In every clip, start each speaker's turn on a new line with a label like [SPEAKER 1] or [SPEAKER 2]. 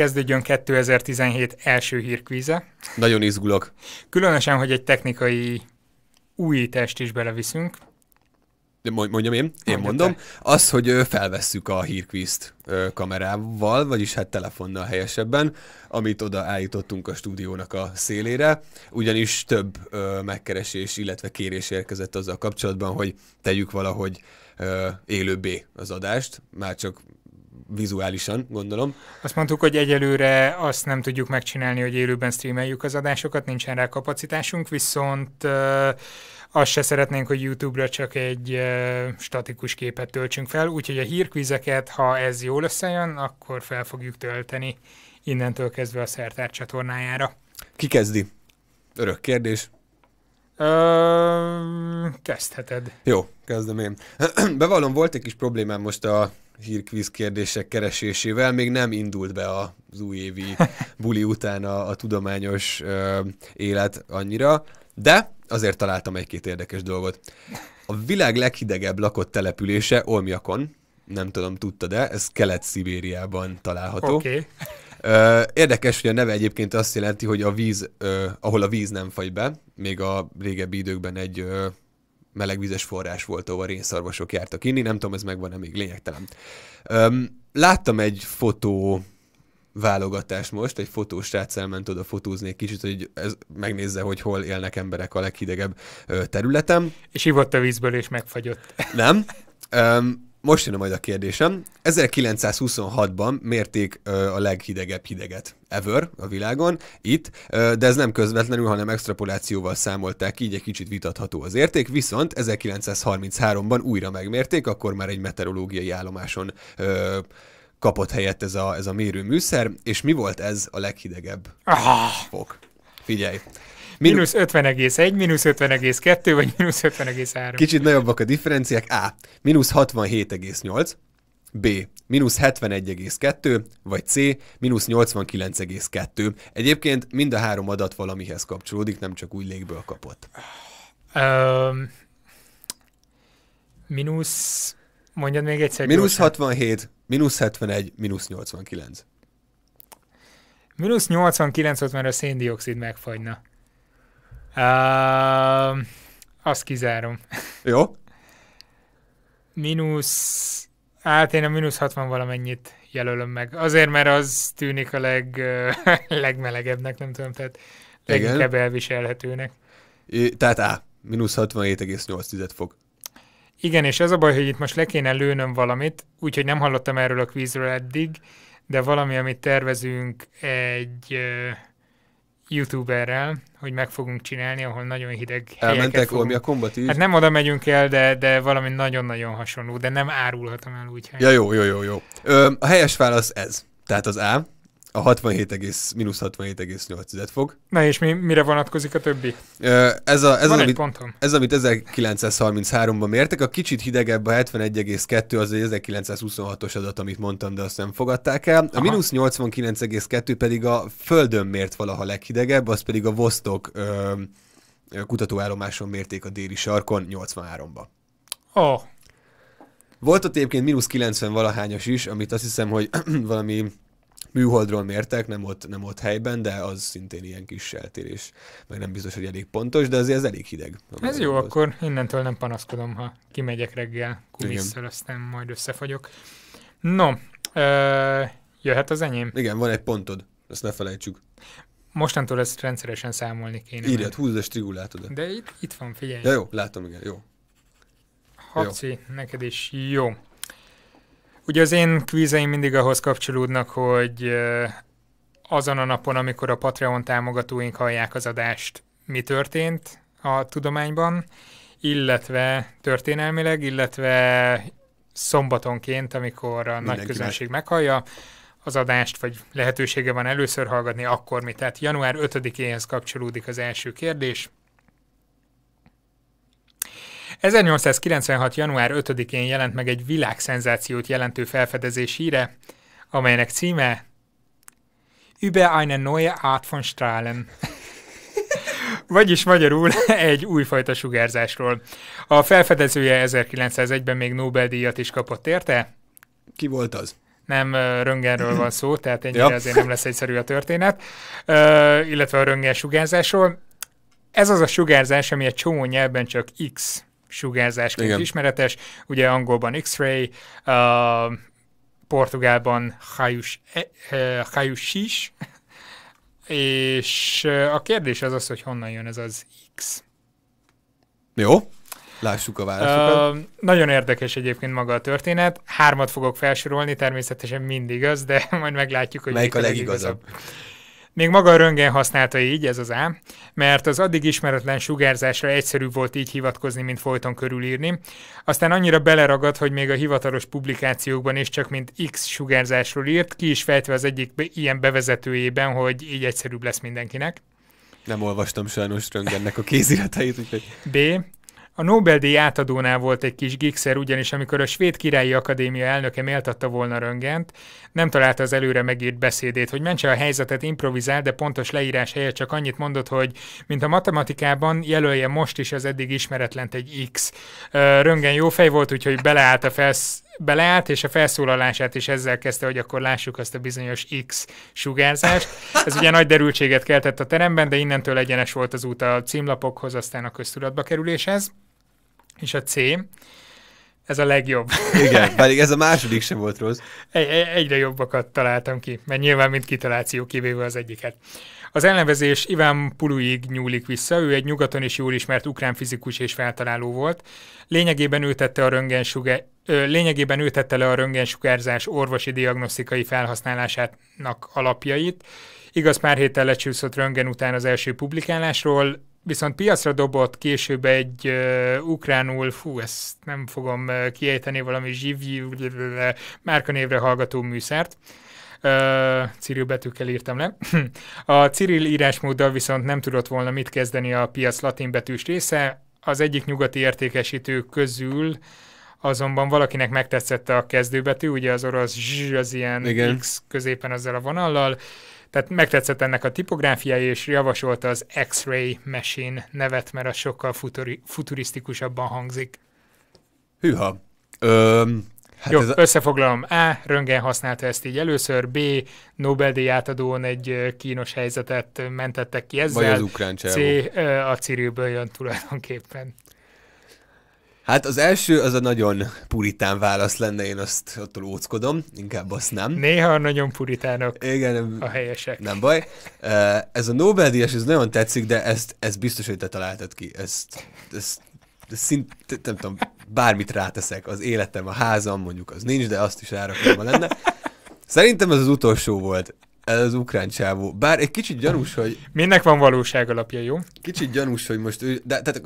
[SPEAKER 1] Kezdődjön 2017 első hírkvíze.
[SPEAKER 2] Nagyon izgulok.
[SPEAKER 1] Különösen, hogy egy technikai újítást is beleviszünk.
[SPEAKER 2] De mondjam én, én mondom. Te. Az, hogy felvesszük a hírkvízt kamerával, vagyis hát telefonnal helyesebben, amit oda állítottunk a stúdiónak a szélére, ugyanis több megkeresés, illetve kérés érkezett azzal kapcsolatban, hogy tegyük valahogy élőbbé az adást, már csak vizuálisan, gondolom.
[SPEAKER 1] Azt mondtuk, hogy egyelőre azt nem tudjuk megcsinálni, hogy élőben streameljük az adásokat, nincsen rá kapacitásunk, viszont azt se szeretnénk, hogy YouTube-ra csak egy statikus képet töltsünk fel, úgyhogy a hírkvizeket, ha ez jól összejön, akkor fel fogjuk tölteni innentől kezdve a Szertár csatornájára.
[SPEAKER 2] Ki kezdi? Örök kérdés.
[SPEAKER 1] Ö, kezdheted.
[SPEAKER 2] Jó, kezdem én. Bevallom, volt egy kis problémám most a hírkvíz kérdések keresésével. Még nem indult be az újévi buli után a, a tudományos ö, élet annyira, de azért találtam egy-két érdekes dolgot. A világ leghidegebb lakott települése Olmiakon, nem tudom, tudta, de ez Kelet-Szibériában található. Okay. Ö, érdekes, hogy a neve egyébként azt jelenti, hogy a víz, ö, ahol a víz nem fagy be, még a régebbi időkben egy ö, melegvizes forrás volt, ahol rénszarvasok jártak inni, nem tudom, ez megvan-e még lényegtelen. Öm, láttam egy fotó válogatást most, egy fotós srác elment oda fotózni egy kicsit, hogy ez, megnézze, hogy hol élnek emberek a leghidegebb területem. területen. És ivott a vízből, és megfagyott. Nem. Öm, most jön majd a kérdésem. 1926-ban mérték ö, a leghidegebb hideget ever a világon, itt, ö, de ez nem közvetlenül, hanem extrapolációval számolták, így egy kicsit vitatható az érték, viszont 1933-ban újra megmérték, akkor már egy meteorológiai állomáson ö, kapott helyet ez a, ez a mérőműszer, és mi volt ez a leghidegebb ah. fok? Figyelj,
[SPEAKER 1] Mínusz 50,1, mínusz 50,2 vagy mínusz 50,3. Kicsit
[SPEAKER 2] nagyobbak a differenciák. A. Mínusz 67,8. B. Mínusz 71,2, vagy C. Mínusz 89,2. Egyébként mind a három adat valamihez kapcsolódik, nem csak úgy légből kapott.
[SPEAKER 1] Um, mínusz, mondjad még egyszer. Mínusz
[SPEAKER 2] 67, mínusz 71, mínusz 89.
[SPEAKER 1] Mínusz 89 ott már a széndiokszid megfagyna. Uh, azt kizárom. Jó. Minusz... Hát én a mínusz 60 valamennyit jelölöm meg. Azért, mert az tűnik a leg, legmelegebbnek, nem tudom, tehát leginkább elviselhetőnek.
[SPEAKER 2] É, tehát A, mínusz 67,8 fok.
[SPEAKER 1] Igen, és az a baj, hogy itt most le kéne lőnöm valamit, úgyhogy nem hallottam erről a kvízről eddig, de valami, amit tervezünk egy youtuberrel, hogy meg fogunk csinálni, ahol nagyon hideg Elmentek fogunk... a kombatív? Hát nem oda megyünk el, de, de valami nagyon-nagyon hasonló, de nem árulhatom el úgy. Ja,
[SPEAKER 2] jó, jó, jó, jó. Ö, a helyes válasz ez. Tehát az A, a 67,-67,8 fog?
[SPEAKER 1] Na és mi, mire vonatkozik a többi? Ez, a, ez, Van az, amit, pontom.
[SPEAKER 2] ez amit 1933-ban mértek, a kicsit hidegebb a 71,2 az egy 1926-os adat, amit mondtam, de azt nem fogadták el. A mínusz 89,2 pedig a földön mért valaha leghidegebb, az pedig a Vostok ö, kutatóállomáson mérték a déli sarkon 83-ba. Oh. Volt ott egyébként mínusz 90 valahányos is, amit azt hiszem, hogy valami műholdról mértek, nem ott, nem ott helyben, de az szintén ilyen kis eltérés, meg nem biztos, hogy elég pontos, de azért ez elég hideg. Ez jó, volt.
[SPEAKER 1] akkor innentől nem panaszkodom, ha kimegyek reggel kulisszal, aztán majd összefagyok. No, ö, jöhet az enyém.
[SPEAKER 2] Igen, van egy pontod, ezt ne felejtsük.
[SPEAKER 1] Mostantól ezt rendszeresen számolni kéne. Írjad,
[SPEAKER 2] húzd a strigulátodat. De itt, itt van, figyelj. Ja, jó, látom, igen, jó.
[SPEAKER 1] Habci, jó. neked is jó. Ugye az én kvízeim mindig ahhoz kapcsolódnak, hogy azon a napon, amikor a Patreon támogatóink hallják az adást, mi történt a tudományban, illetve történelmileg, illetve szombatonként, amikor a nagy közönség meghallja az adást, vagy lehetősége van először hallgatni, akkor mi. Tehát január 5-éhez kapcsolódik az első kérdés, 1896. január 5-én jelent meg egy világszenzációt jelentő felfedezés híre, amelynek címe Über eine neue Art von Strahlen. Vagyis magyarul egy újfajta sugárzásról. A felfedezője 1901-ben még Nobel-díjat is kapott érte. Ki volt az? nem röntgenről van szó, tehát ennyire ja. azért nem lesz egyszerű a történet, uh, illetve a röngen sugárzásról. Ez az a sugárzás, ami egy csomó nyelven csak X sugárzásként Igen. ismeretes, ugye angolban X-ray, uh, portugálban hajus, eh, és a kérdés az az, hogy honnan jön ez az X.
[SPEAKER 2] Jó, lássuk a válaszokat.
[SPEAKER 1] Uh, nagyon érdekes egyébként maga a történet. Hármat fogok felsorolni, természetesen mindig az, de majd meglátjuk, hogy melyik a legigazabb. legigazabb. Még maga a röntgen használta így, ez az ám, mert az addig ismeretlen sugárzásra egyszerű volt így hivatkozni, mint folyton körülírni, aztán annyira beleragadt, hogy még a hivatalos publikációkban is csak mint X sugárzásról írt, ki is fejtve az egyik ilyen bevezetőjében, hogy így egyszerűbb lesz mindenkinek.
[SPEAKER 2] Nem olvastam sajnos röntgennek a kéziratait, úgyhogy...
[SPEAKER 1] B. A Nobel-díj átadónál volt egy kis gigszer, ugyanis amikor a Svéd Királyi Akadémia elnöke méltatta volna Röngent, nem találta az előre megírt beszédét, hogy mentse a helyzetet, improvizál, de pontos leírás helyett csak annyit mondott, hogy mint a matematikában jelölje most is az eddig ismeretlent egy X. Röngen jó fej volt, úgyhogy beleállt a felsz beleállt, és a felszólalását is ezzel kezdte, hogy akkor lássuk azt a bizonyos X sugárzást. Ez ugye nagy derültséget keltett a teremben, de innentől egyenes volt az út a címlapokhoz, aztán a köztudatba kerüléshez és a C. Ez a legjobb. Igen,
[SPEAKER 2] pedig ez a második sem volt rossz.
[SPEAKER 1] Egy, egyre jobbakat találtam ki, mert nyilván mint kitaláció kivéve az egyiket. Az elnevezés Iván Puluig nyúlik vissza, ő egy nyugaton is jól ismert ukrán fizikus és feltaláló volt. Lényegében ő tette, a röntgensuge, lényegében ő tette le a röntgensugárzás orvosi diagnosztikai felhasználásának alapjait. Igaz, pár héttel lecsúszott röntgen után az első publikálásról, Viszont piacra dobott később egy uh, ukránul, fú, ezt nem fogom uh, kiejteni, valami zsivji márkanévre hallgató műszert. Uh, Cyril betűkkel írtam le. a Cyril írásmóddal viszont nem tudott volna mit kezdeni a piac latin betűs része. Az egyik nyugati értékesítő közül azonban valakinek megtetszette a kezdőbetű, ugye az orosz zs az ilyen Igen. X középen ezzel a vonallal, tehát megtetszett ennek a tipográfiai, és javasolta az X-Ray Machine nevet, mert az sokkal futuri- futurisztikusabban hangzik.
[SPEAKER 2] Hűha. Öm, hát Jó, ez a...
[SPEAKER 1] összefoglalom. A. Röngen használta ezt így először, B. Nobel-díj átadón egy kínos helyzetet mentettek ki ezzel. Vagy az ukrán C. A Cirilből jön tulajdonképpen.
[SPEAKER 2] Hát az első az a nagyon puritán válasz lenne, én azt attól óckodom, inkább azt nem. Néha nagyon puritánok Igen, a helyesek. Nem baj. Ez a Nobel-díjas, ez nagyon tetszik, de ezt, ezt biztos, hogy te találtad ki. Ezt, ezt, ezt szint, nem tudom, bármit ráteszek. Az életem, a házam, mondjuk az nincs, de azt is rárakom, ha lenne. Szerintem ez az utolsó volt. Ez az ukrán csávó. Bár egy kicsit gyanús, hogy... Minek van valóság alapja, jó? Kicsit gyanús, hogy most ő... De, tehát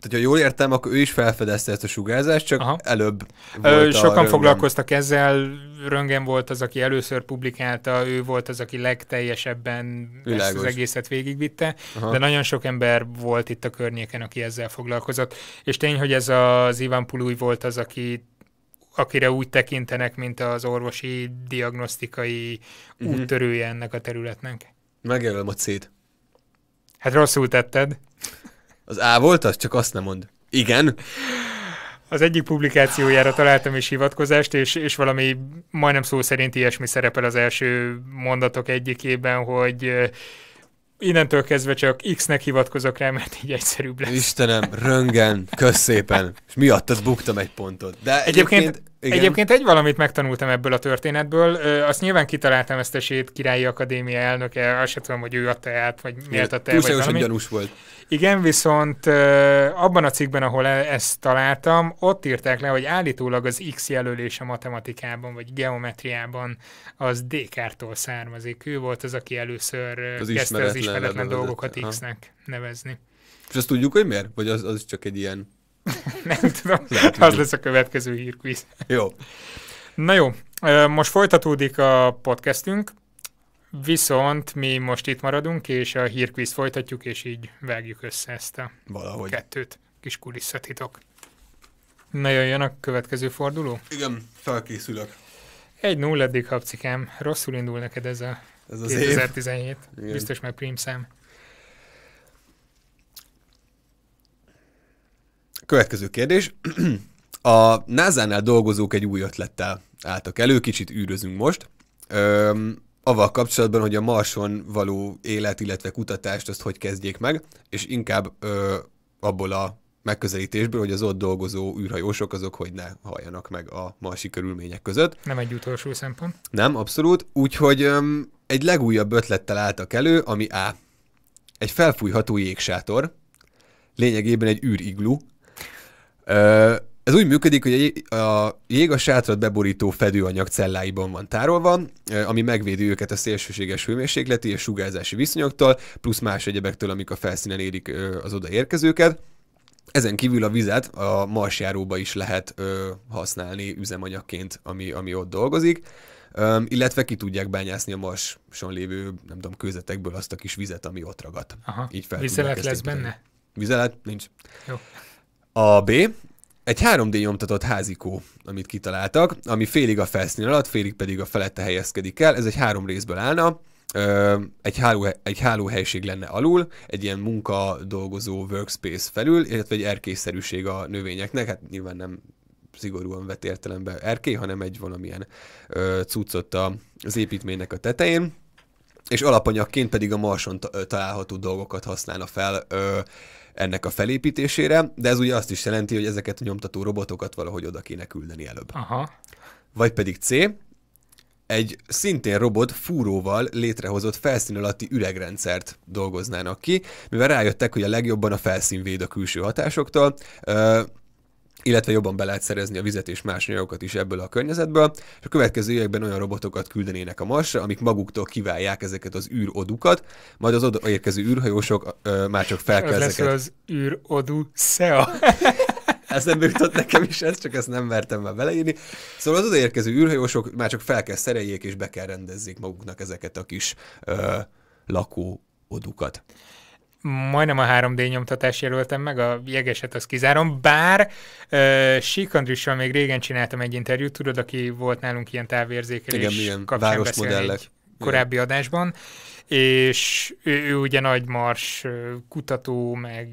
[SPEAKER 2] tehát ha jól értem, akkor ő is felfedezte ezt a sugárzást, csak Aha. előbb
[SPEAKER 1] volt Ö, Sokan foglalkoztak ezzel, Röngen volt az, aki először publikálta, ő volt az, aki legteljesebben Ülágos. ezt az egészet végigvitte, Aha. de nagyon sok ember volt itt a környéken, aki ezzel foglalkozott. És tény, hogy ez az Ivan Pului volt az, aki akire úgy tekintenek, mint az orvosi diagnosztikai uh-huh. úttörője ennek a területnek. Megjelölöm a cét. Hát rosszul tetted.
[SPEAKER 2] Az A volt az? Csak azt nem mond.
[SPEAKER 1] Igen. Az egyik publikációjára találtam is hivatkozást, és, és valami majdnem szó szerint ilyesmi szerepel az első mondatok egyikében, hogy innentől kezdve csak X-nek hivatkozok rá, mert így egyszerűbb lesz.
[SPEAKER 2] Istenem, röngen, kösz szépen. És miattad buktam egy pontot. De
[SPEAKER 1] egyébként, egyébként igen. Egyébként egy valamit megtanultam ebből a történetből, ö, azt nyilván kitaláltam ezt a sét királyi akadémia elnöke, azt sem tudom, hogy ő adta át, vagy miért adta el, vagy gyanús volt. Igen, viszont ö, abban a cikkben, ahol e- ezt találtam, ott írták le, hogy állítólag az X jelölés a matematikában, vagy geometriában az Descartes-tól származik. Ő volt az, aki először az kezdte az ismeretlen dolgokat X-nek nevezni.
[SPEAKER 2] És azt tudjuk, hogy miért? Vagy az, az csak egy ilyen nem tudom, az lesz a következő hírkvíz.
[SPEAKER 1] Jó. Na jó, most folytatódik a podcastünk, viszont mi most itt maradunk, és a hírkvíz folytatjuk, és így vágjuk össze ezt a Valahogy. kettőt. Kis kulisszatitok. Na jön a következő forduló? Igen, felkészülök. Egy 0 eddig, Habcikám. Rosszul indul neked ez a ez az 2017. Év. Biztos már prímszám.
[SPEAKER 2] Következő kérdés. A NASA-nál dolgozók egy új ötlettel álltak elő, kicsit űrözünk most. Öm, avval kapcsolatban, hogy a Marson való élet, illetve kutatást azt hogy kezdjék meg, és inkább ö, abból a megközelítésből, hogy az ott dolgozó űrhajósok azok hogy ne halljanak meg a marsi körülmények között. Nem
[SPEAKER 1] egy utolsó szempont.
[SPEAKER 2] Nem, abszolút. Úgyhogy öm, egy legújabb ötlettel álltak elő, ami A. Egy felfújható jégsátor, lényegében egy űriglu, ez úgy működik, hogy a jég a sátrat beborító fedőanyag celláiban van tárolva, ami megvédi őket a szélsőséges hőmérsékleti és sugárzási viszonyoktól, plusz más egyebektől, amik a felszínen érik az odaérkezőket. Ezen kívül a vizet a marsjáróba is lehet ö, használni üzemanyagként, ami, ami ott dolgozik, ö, illetve ki tudják bányászni a marson lévő, nem tudom, kőzetekből azt a kis vizet, ami ott ragadt. Aha. Így fel Vizelet lesz benne? Vizelet? Nincs. Jó. A B, egy 3D nyomtatott házikó, amit kitaláltak, ami félig a felszín alatt, félig pedig a felette helyezkedik el. Ez egy három részből állna, egy, háló, egy hálóhelység lenne alul, egy ilyen munka dolgozó workspace felül, illetve egy erkélyszerűség a növényeknek, hát nyilván nem szigorúan vett értelembe erkély, hanem egy valamilyen ö, cuccot az építménynek a tetején, és alapanyagként pedig a marson található dolgokat használna fel. Ö, ennek a felépítésére, de ez ugye azt is jelenti, hogy ezeket a nyomtató robotokat valahogy oda kéne küldeni előbb. Aha. Vagy pedig C, egy szintén robot fúróval létrehozott felszín alatti üregrendszert dolgoznának ki, mivel rájöttek, hogy a legjobban a felszín véd a külső hatásoktól illetve jobban be lehet szerezni a vizet és más anyagokat is ebből a környezetből, és a következő években olyan robotokat küldenének a Marsra, amik maguktól kiválják ezeket az űrodukat, majd az oda érkező űrhajósok ö, már csak fel kell ezeket. az
[SPEAKER 1] űrodu SEA.
[SPEAKER 2] ez nem jutott nekem is, ez csak ezt nem mertem már beleírni. Szóval az odaérkező űrhajósok már csak fel kell szereljék, és be kell rendezzék maguknak ezeket a kis ö, lakó odukat
[SPEAKER 1] majdnem a 3D nyomtatás jelöltem meg, a jegeset azt kizárom, bár uh, Sik Andrissal még régen csináltam egy interjút, tudod, aki volt nálunk ilyen távérzékelés Igen, milyen kapcsán egy korábbi Igen. adásban, és ő, ő ugye nagy mars kutató, meg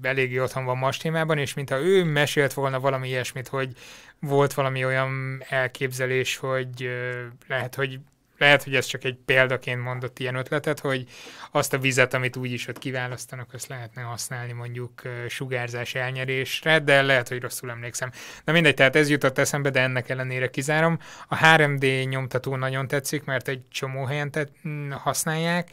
[SPEAKER 1] uh, eléggé otthon van mars témában, és mintha ő mesélt volna valami ilyesmit, hogy volt valami olyan elképzelés, hogy uh, lehet, hogy lehet, hogy ez csak egy példaként mondott ilyen ötletet, hogy azt a vizet, amit úgyis ott kiválasztanak, azt lehetne használni mondjuk sugárzás elnyerésre, de lehet, hogy rosszul emlékszem. Na mindegy, tehát ez jutott eszembe, de ennek ellenére kizárom. A 3D nyomtató nagyon tetszik, mert egy csomó helyen tett, mm, használják,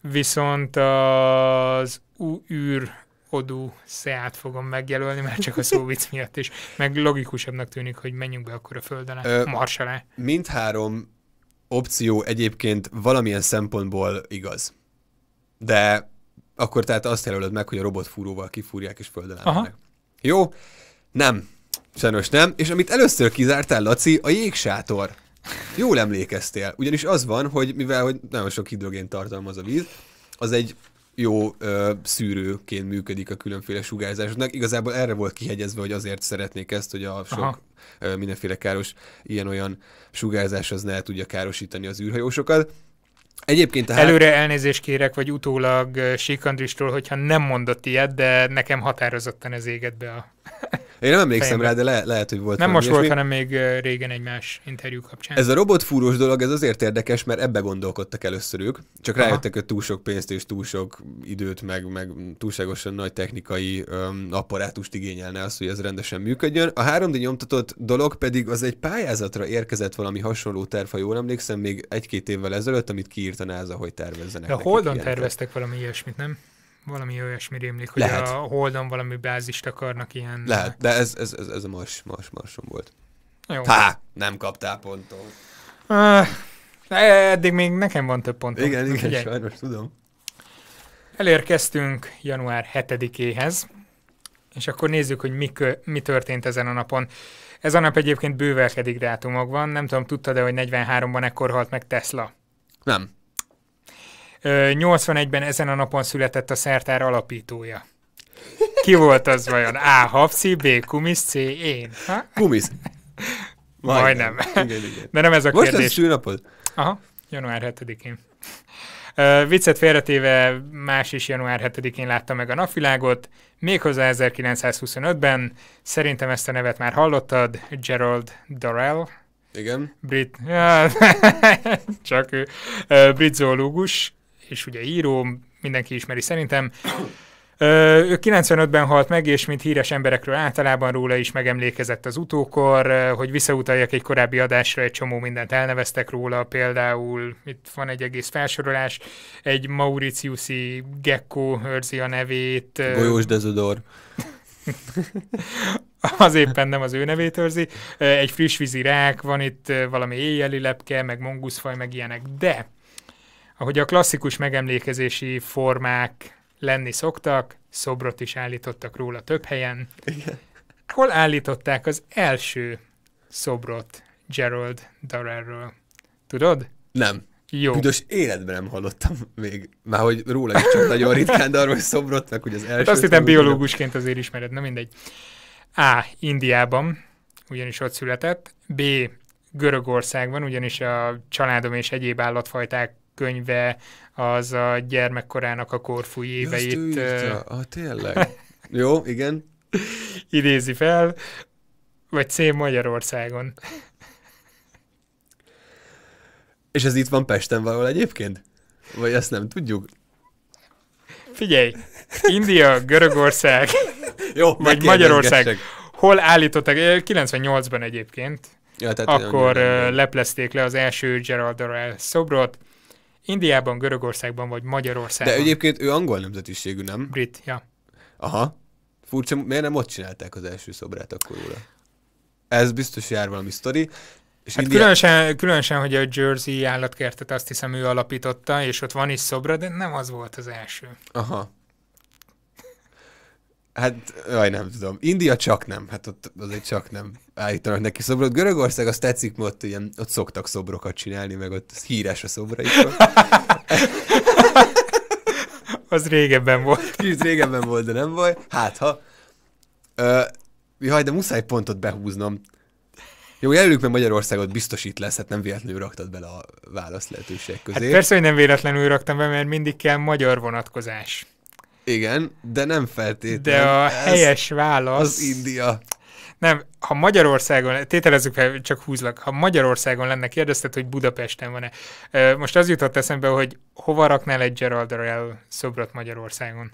[SPEAKER 1] viszont az űr odú szeát fogom megjelölni, mert csak a szóvic miatt is. Meg logikusabbnak tűnik, hogy menjünk be akkor a földön, alá, Mars alá.
[SPEAKER 2] Mindhárom opció egyébként valamilyen szempontból igaz. De akkor tehát azt jelölöd meg, hogy a robotfúróval kifúrják és földön állnak. Jó? Nem. Sajnos nem. És amit először kizártál, Laci, a jégsátor. Jól emlékeztél. Ugyanis az van, hogy mivel hogy nagyon sok hidrogén tartalmaz a víz, az egy jó ö, szűrőként működik a különféle sugárzásoknak. Igazából erre volt kihegyezve, hogy azért szeretnék ezt, hogy a sok ö, mindenféle káros ilyen-olyan sugárzás az ne tudja károsítani az űrhajósokat. Egyébként tehát... Előre
[SPEAKER 1] elnézést kérek, vagy utólag Sík Andristól, hogyha nem mondott ilyet, de nekem határozottan ez éget be a
[SPEAKER 2] én nem emlékszem fejbe. rá, de le, lehet, hogy volt. Nem most volt, hanem
[SPEAKER 1] még régen egy más interjú kapcsán. Ez a
[SPEAKER 2] robotfúrós dolog, ez azért érdekes, mert ebbe gondolkodtak először ők, csak Aha. rájöttek, hogy túl sok pénzt és túl sok időt, meg, meg túlságosan nagy technikai um, apparátust igényelne az, hogy ez rendesen működjön. A 3D nyomtatott dolog pedig az egy pályázatra érkezett valami hasonló terv, ha jól emlékszem, még egy-két évvel ezelőtt, amit kiírt a NASA, hogy tervezzenek. De a Holdon terveztek
[SPEAKER 1] valami ilyesmit, nem? valami olyasmi rémlik, hogy Lehet. a Holdon valami bázist akarnak ilyen... Lehet,
[SPEAKER 2] de ez, ez, ez, ez a mars, mars, marson volt. Jó. Há, nem kaptál pontot.
[SPEAKER 1] Uh, eddig még nekem van több pontom. Igen, igen, Figyelj. sajnos tudom. Elérkeztünk január 7-éhez, és akkor nézzük, hogy mi, mi történt ezen a napon. Ez a nap egyébként bővelkedik dátumokban. Nem tudom, tudtad-e, hogy 43-ban ekkor halt meg Tesla? Nem. 81-ben ezen a napon született a szertár alapítója. Ki volt az vajon? A. Hapszi, B. Kumisz, C. Én. Ha? Kumisz. Majdnem. Majdnem. Igen, igen. De nem ez a Most kérdés. Most ez Aha, január 7-én. Uh, viccet félretéve más is január 7-én látta meg a napvilágot, méghozzá 1925-ben, szerintem ezt a nevet már hallottad, Gerald Dorrell. Igen. Brit, ja, csak ő, uh, brit zoológus, és ugye író, mindenki ismeri szerintem. Ő 95-ben halt meg, és mint híres emberekről általában róla is megemlékezett az utókor, hogy visszautaljak egy korábbi adásra, egy csomó mindent elneveztek róla, például itt van egy egész felsorolás, egy Mauritiusi gecko őrzi a nevét. Golyós Dezodor. az éppen nem az ő nevét őrzi. Egy vízi rák, van itt valami éjjeli lepke, meg mongusfaj meg ilyenek, de ahogy a klasszikus megemlékezési formák lenni szoktak, szobrot is állítottak róla több helyen. Igen. Hol állították az első szobrot Gerald Darrellről? Tudod?
[SPEAKER 2] Nem. Jó. Büdös életben nem hallottam még, már hogy róla is csak nagyon ritkán, de szobrot, meg hogy az hát első... Hát azt hittem biológusként
[SPEAKER 1] azért ismered, nem? mindegy. A. Indiában, ugyanis ott született. B. Görögországban, ugyanis a családom és egyéb állatfajták könyve, az a gyermekkorának a korfú éveit. Ja, írta. Ah, tényleg? Jó, igen. Idézi fel, vagy szép Magyarországon.
[SPEAKER 2] És ez itt van Pesten valahol egyébként? Vagy ezt nem tudjuk?
[SPEAKER 1] Figyelj, India, Görögország, Jó, vagy Magyarország. Hol állítottak? 98-ban egyébként, ja, tehát akkor leplezték le az első Gerald Orwell szobrot, Indiában, Görögországban vagy Magyarországban. De
[SPEAKER 2] egyébként ő angol nemzetiségű, nem? Brit, ja. Aha. Furcsa, miért nem ott csinálták az első szobrát akkor róla? Ez biztos jár valami sztori. És hát India... különösen,
[SPEAKER 1] különösen, hogy a Jersey állatkertet azt hiszem ő alapította, és ott van is szobra, de nem az volt az első.
[SPEAKER 2] Aha. Hát, jaj, nem tudom. India csak nem. Hát ott azért csak nem állítanak neki szobrot. Görögország azt tetszik, mert ott, ilyen, ott szoktak szobrokat csinálni, meg ott híres a szobraikon. az régebben volt. Kicsit régebben volt, de nem baj. Hát, ha. Ö, jaj, de muszáj pontot behúznom. Jó, jelöljük meg Magyarországot, biztos itt lesz, hát nem véletlenül raktad bele a válasz lehetőség hát közé. Hát persze,
[SPEAKER 1] hogy nem véletlenül raktam be, mert mindig kell magyar vonatkozás.
[SPEAKER 2] Igen, de nem feltétlenül. De a Ez helyes válasz... Az India.
[SPEAKER 1] Nem, ha Magyarországon, tételezzük fel, csak húzlak, ha Magyarországon lenne, kérdezted, hogy Budapesten van-e. Most az jutott eszembe, hogy hova raknál egy Gerald Royal szobrot Magyarországon?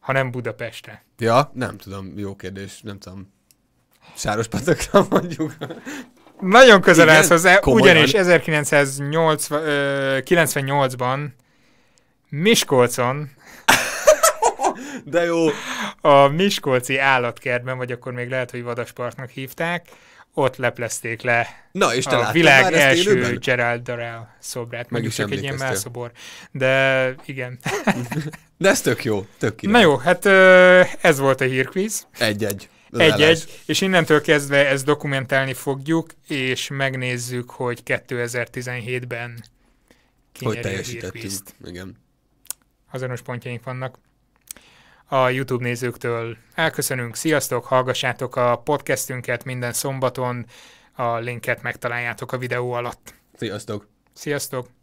[SPEAKER 1] Ha nem Budapestre.
[SPEAKER 2] Ja, nem tudom, jó kérdés, nem tudom. patakra mondjuk. Nagyon közel Igen? állsz hozzá, Komolyan. ugyanis
[SPEAKER 1] 1998-ban Miskolcon de jó. A Miskolci állatkertben, vagy akkor még lehet, hogy vadaspartnak hívták, ott leplezték le Na, és te a világ már első élőben? Gerald Darrell szobrát, meg is csak egy ilyen melszobor. De igen. De ez tök jó, tök király. Na jó, hát ez volt a hírkvíz. Egy-egy. Egy-egy, és innentől kezdve ezt dokumentálni fogjuk, és megnézzük, hogy 2017-ben hogy teljesítettünk. Igen. Azonos pontjaink vannak a YouTube nézőktől elköszönünk. Sziasztok, hallgassátok a podcastünket minden szombaton, a linket megtaláljátok a videó alatt. Sziasztok! Sziasztok!